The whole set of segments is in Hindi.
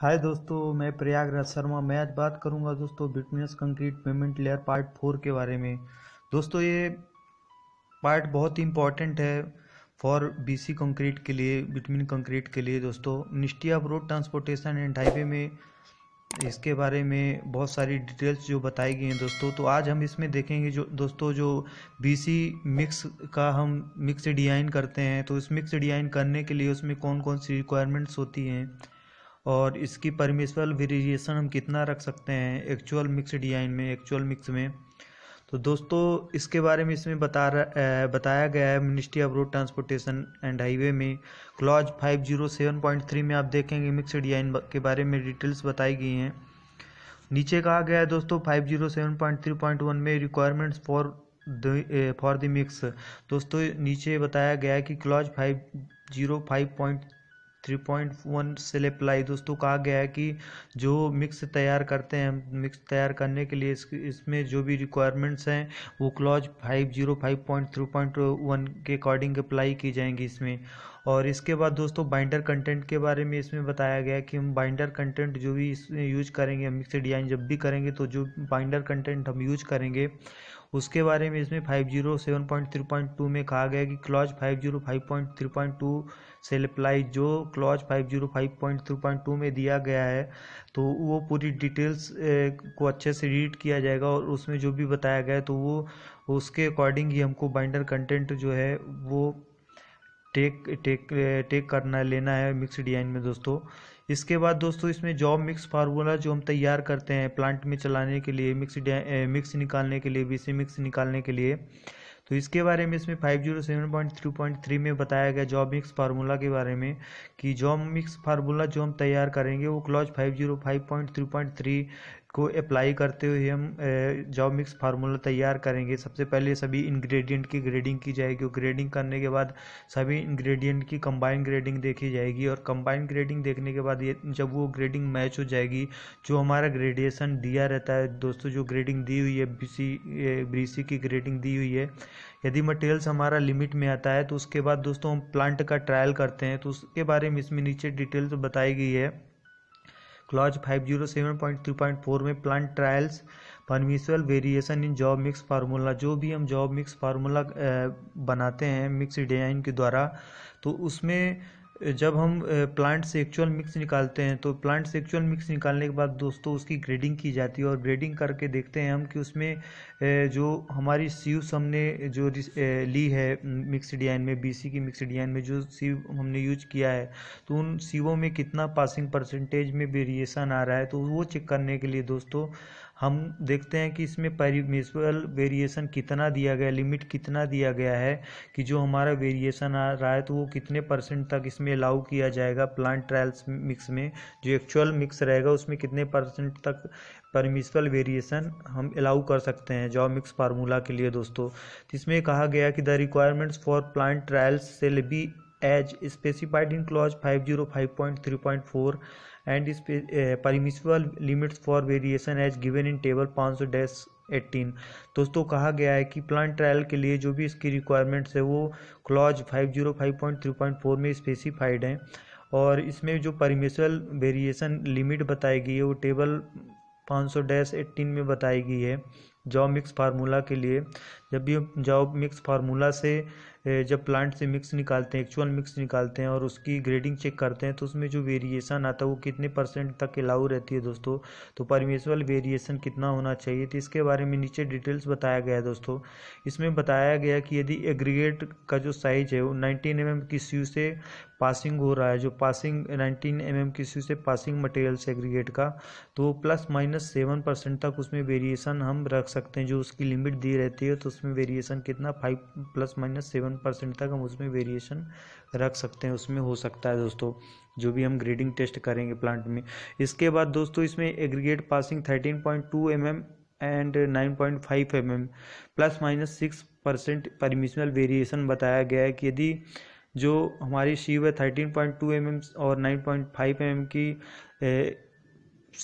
हाय दोस्तों मैं प्रयागराज शर्मा मैं आज बात करूंगा दोस्तों bituminous concrete pavement layer part four के बारे में दोस्तों ये पार्ट बहुत ही इम्पॉर्टेंट है फॉर बीसी कंक्रीट के लिए बिटमिन कंक्रीट के लिए दोस्तों ministry of road transportation and highway में इसके बारे में बहुत सारी डिटेल्स जो बताई गई हैं दोस्तों तो आज हम इसमें देखेंगे जो दोस्तों जो बीसी मिक्स का हम मिक्स डिजाइन करते हैं तो इस मिक्स डिजाइन करने के लिए उसमें कौन कौन सी रिक्वायरमेंट्स होती हैं और इसकी परमिशल वेरिएशन हम कितना रख सकते हैं एक्चुअल मिक्स डिजाइन में एक्चुअल मिक्स में तो दोस्तों इसके बारे में इसमें बता रहा बताया गया है ministry of road transportation and highway में क्लॉज 507.3 में आप देखेंगे मिक्स डिजाइन के बारे में डिटेल्स बताई गई हैं नीचे कहा गया है दोस्तों 507.3.1 में requirements for for the mix दोस्तों नीचे बताया गया है कि clause five zero five point three point one shall apply दोस्तों कहा गया है कि जो मिक्स तैयार करते हैं मिक्स तैयार करने के लिए इस, इसमें जो भी रिक्वायरमेंट्स हैं वो clause five zero five point three point one के अकॉर्डिंग अप्लाई की जाएंगी इसमें और इसके बाद दोस्तों बाइंडर कंटेंट के बारे में इसमें बताया गया कि हम बाइंडर कंटेंट जो भी यूज करेंगे हम मिक्स डिजाइन जब भी करेंगे तो जो बाइंडर कंटेंट हम यूज करेंगे उसके बारे में इसमें five zero seven point three point two में कहा गया कि clause five zero five point three point two से अप्लाई जो clause five zero five point three point two में दिया गया है तो वो पूरी डिटेल्स को अच्छे से रीड किया जाएगा और उसमें जो भी बताया गया है तो वो उसके अकॉर्डिंग ही हमको बाइंडर कंटेंट जो है वो टेक टेक टेक करना लेना है मिक्स डिजाइन में दोस्तों इसके बाद दोस्तों इसमें जॉब मिक्स फार्मूला जो हम तैयार करते हैं प्लांट में चलाने के लिए मिक्स मिक्स निकालने के लिए बीसी मिक्स निकालने के लिए तो इसके बारे में इसमें five zero seven point point three three में बताया गया जॉब मिक्स फार्मूला के बारे में कि जॉब मिक्स फार्मूला जो हम तैयार करेंगे वो clause five five zero point point three three को अप्लाई करते हुए हम जॉब मिक्स फार्मूला तैयार करेंगे सबसे पहले सभी इंग्रेडिएंट की ग्रेडिंग की जाएगी और ग्रेडिंग करने के बाद सभी इंग्रेडिएंट की कंबाइन ग्रेडिंग देखी जाएगी और कंबाइन ग्रेडिंग देखने के बाद ये जब वो ग्रेडिंग मैच हो जाएगी जो हमारा ग्रेडिएशन दिया रहता है दोस्तों जो ग्रेडिंग दी हुई है बी सी की ग्रेडिंग दी हुई है यदि मटेरियल्स हमारा लिमिट में आता है तो उसके बाद दोस्तों हम प्लांट का ट्रायल करते हैं तो उसके बारे में इसमें नीचे डिटेल्स बताई गई है clause five zero seven point point three four में plant trials permissible variation in job mix formula जो भी हम जॉब मिक्स फार्मूला बनाते हैं मिक्स डिजाइन के द्वारा तो उसमें जब हम प्लांट से एक्चुअल मिक्स निकालते हैं तो प्लांट से एक्चुअल मिक्स निकालने के बाद दोस्तों उसकी ग्रेडिंग की जाती है और ग्रेडिंग करके देखते हैं हम कि उसमें जो हमारी सीव्स हमने जो ली है मिक्स डिजाइन में बीसी की मिक्स डिजाइन में जो सीव हमने यूज किया है तो उन सीवों में कितना पासिंग परसेंटेज में वेरिएशन आ रहा है तो वो चेक करने के लिए दोस्तों हम देखते हैं कि इसमें पेरीमेसुअल वेरिएशन कितना दिया गया लिमिट कितना दिया गया है कि जो हमारा वेरिएशन आ रहा है तो वो कितने परसेंट तक इसमें अलाउ किया जाएगा प्लांट ट्रायल्स मिक्स में जो एक्चुअल मिक्स रहेगा उसमें कितने परसेंट तक परमिशल वेरिएशन हम अलाउ कर सकते हैं जॉब मिक्स फार्मूला के लिए दोस्तों तो इसमें कहा गया कि the requirements for plant trials shall be as specified in clause five zero five point three point four and permissible limits for variation as variation in table पाँच सौ डैश एट्टीन दोस्तों कहा गया है कि प्लान ट्रायल के लिए जो भी इसकी रिक्वायरमेंट्स है वो clause five zero five point three point four में स्पेसिफाइड हैं और इसमें जो परमिशल वेरिएशन लिमिट बताई गई है वो टेबल पाँच सौ डैश एट्टीन में बताई गई है जॉब मिक्स फार्मूला के लिए जब भी जॉब मिक्स फार्मूला से जब प्लांट से मिक्स निकालते हैं एक्चुअल मिक्स निकालते हैं और उसकी ग्रेडिंग चेक करते हैं तो उसमें जो वेरिएशन आता है वो कितने परसेंट तक अलाउ रहती है दोस्तों तो परमिशनल वेरिएशन कितना होना चाहिए तो इसके बारे में नीचे डिटेल्स बताया गया है दोस्तों इसमें बताया गया कि यदि एग्रीगेट का जो साइज है वो नाइनटीन एम mm की स्यू से पासिंग हो रहा है जो पासिंग नाइनटीन एम एम की स्यू से पासिंग मटेरियल से एग्रीगेट का तो प्लस माइनस सेवन परसेंट तक उसमें वेरिएशन हम रख सकते हैं जो उसकी लिमिट दी रहती है तो उसमें वेरिएशन कितना five plus minus seven percent तक हम उसमें वेरिएशन रख सकते हैं उसमें हो सकता है दोस्तों जो भी हम ग्रेडिंग टेस्ट करेंगे प्लांट में इसके बाद दोस्तों इसमें aggregate passing thirteen point two m m and nine point five m m plus minus six percent permissible variation बताया गया है कि यदि जो हमारी शीव है thirteen point two m m और nine point five m m की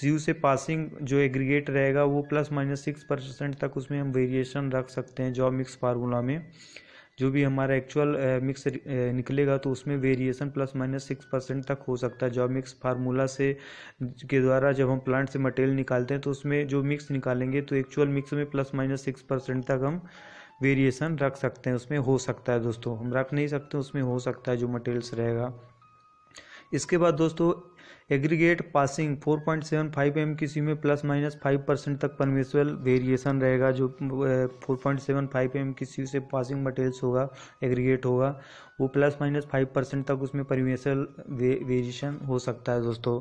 यू से पासिंग जो एग्रीगेट रहेगा वो प्लस माइनस सिक्स परसेंट तक उसमें हम वेरिएशन रख सकते हैं जॉब मिक्स फार्मूला में जो भी हमारा एक्चुअल मिक्स निकलेगा तो उसमें variation plus minus six percent तक हो सकता है जॉब मिक्स फार्मूला से के द्वारा जब हम प्लांट से मटेरियल निकालते हैं तो उसमें जो मिक्स निकालेंगे तो एक्चुअल मिक्स में प्लस माइनस सिक्स परसेंट तक हम वेरिएशन रख सकते हैं उसमें हो सकता है दोस्तों हम रख नहीं सकते उसमें हो सकता है जो मटेरियल्स रहेगा इसके बाद दोस्तों एग्रीगेट पासिंग 4.75 एम की सी में प्लस माइनस 5 परसेंट तक परमिशल वेरिएशन रहेगा जो 4.75 एम की सी से पासिंग मटेरियल्स होगा एग्रीगेट होगा वो प्लस माइनस फाइव परसेंट तक उसमें परिवेशल वे, वेरिएशन हो सकता है दोस्तों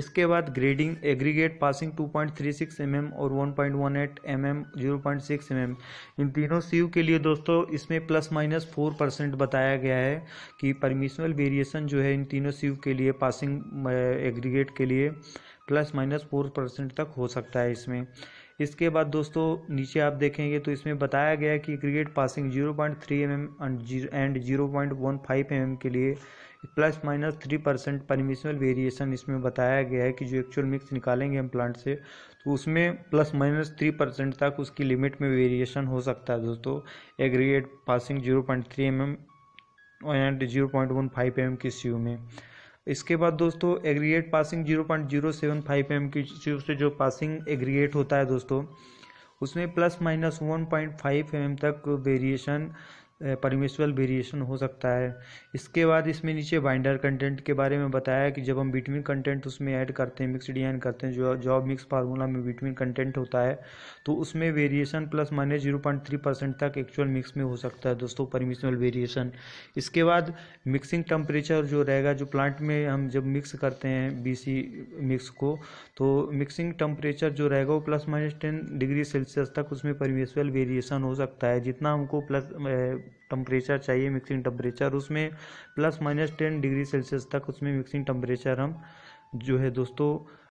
इसके बाद ग्रेडिंग एग्रीगेट पासिंग 2.36 mm और 1.18 mm 0.6 mm इन तीनों सीव के लिए दोस्तों इसमें प्लस माइनस फोर परसेंट बताया गया है कि परमिशनल वेरिएशन जो है इन तीनों सीव के लिए पासिंग एग्रीगेट के लिए प्लस माइनस फोर परसेंट तक हो सकता है इसमें इसके बाद दोस्तों नीचे आप देखेंगे तो इसमें बताया गया है कि aggregate passing 0.3 point three m and zero point one five m के लिए plus minus three percent permissible variation इसमें बताया गया है कि जो एक्चुअल मिक्स निकालेंगे हम प्लांट से तो उसमें प्लस माइनस थ्री परसेंट तक उसकी लिमिट में वेरिएशन हो सकता है दोस्तों aggregate passing zero point three m m and zero point one five m के सी में इसके बाद दोस्तों aggregate passing zero point zero seven five m की से जो पासिंग एग्रीगेट होता है दोस्तों उसमें plus minus one point five m तक वेरिएशन परमिशबल वेरिएशन हो सकता है इसके बाद इसमें नीचे बाइंडर कंटेंट के बारे में बताया कि जब हम बिटवीन कंटेंट उसमें ऐड करते हैं मिक्स डिजाइन करते हैं जो जॉब मिक्स फार्मूला में बिटवीन कंटेंट होता है तो उसमें variation plus minus zero point three percent तक एक्चुअल मिक्स में हो सकता है दोस्तों परमिशनल वेरिएशन इसके बाद मिक्सिंग टेम्परेचर जो रहेगा जो प्लांट में हम जब मिक्स करते हैं बी मिक्स को तो मिक्सिंग टेम्परेचर जो रहेगा वो plus minus ten degree Celsius तक उसमें परमिशनल वेरिएशन हो सकता है जितना हमको प्लस टम्परेचर चाहिए मिक्सिंग टम्परेचर उसमें plus minus ten degree Celsius तक उसमें मिक्सिंग टम्परेचर हम जो है दोस्तों